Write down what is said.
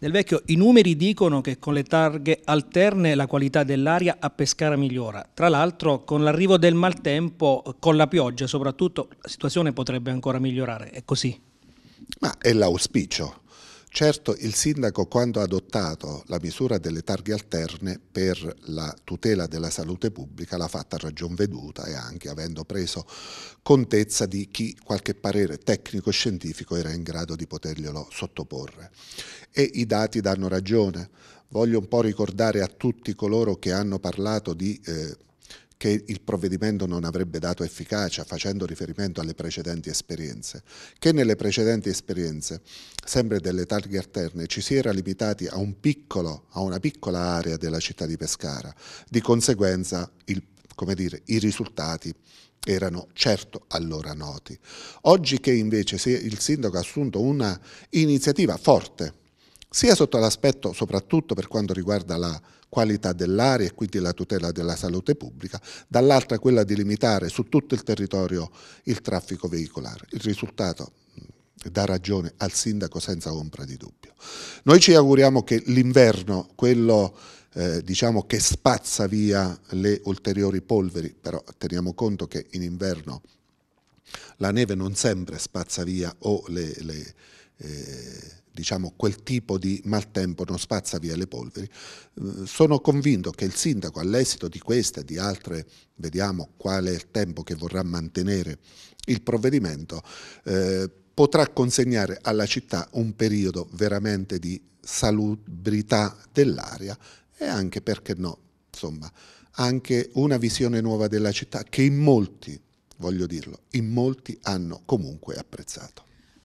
Del Vecchio, i numeri dicono che con le targhe alterne la qualità dell'aria a Pescara migliora. Tra l'altro con l'arrivo del maltempo, con la pioggia soprattutto, la situazione potrebbe ancora migliorare. È così? Ma è l'auspicio. Certo il sindaco quando ha adottato la misura delle targhe alterne per la tutela della salute pubblica l'ha fatta a ragion veduta e anche avendo preso contezza di chi qualche parere tecnico-scientifico era in grado di poterglielo sottoporre. E i dati danno ragione. Voglio un po' ricordare a tutti coloro che hanno parlato di eh, che il provvedimento non avrebbe dato efficacia facendo riferimento alle precedenti esperienze, che nelle precedenti esperienze, sempre delle targhe alterne, ci si era limitati a, un piccolo, a una piccola area della città di Pescara, di conseguenza il, dire, i risultati erano certo allora noti. Oggi che invece il sindaco ha assunto una iniziativa forte sia sotto l'aspetto soprattutto per quanto riguarda la qualità dell'aria e quindi la tutela della salute pubblica, dall'altra quella di limitare su tutto il territorio il traffico veicolare. Il risultato dà ragione al sindaco senza ombra di dubbio. Noi ci auguriamo che l'inverno, quello eh, diciamo che spazza via le ulteriori polveri, però teniamo conto che in inverno la neve non sempre spazza via o le, le, eh, diciamo, quel tipo di maltempo non spazza via le polveri. Eh, sono convinto che il sindaco all'esito di questa e di altre, vediamo qual è il tempo che vorrà mantenere il provvedimento, eh, potrà consegnare alla città un periodo veramente di salubrità dell'aria e anche, perché no, insomma, anche una visione nuova della città che in molti voglio dirlo, in molti hanno comunque apprezzato.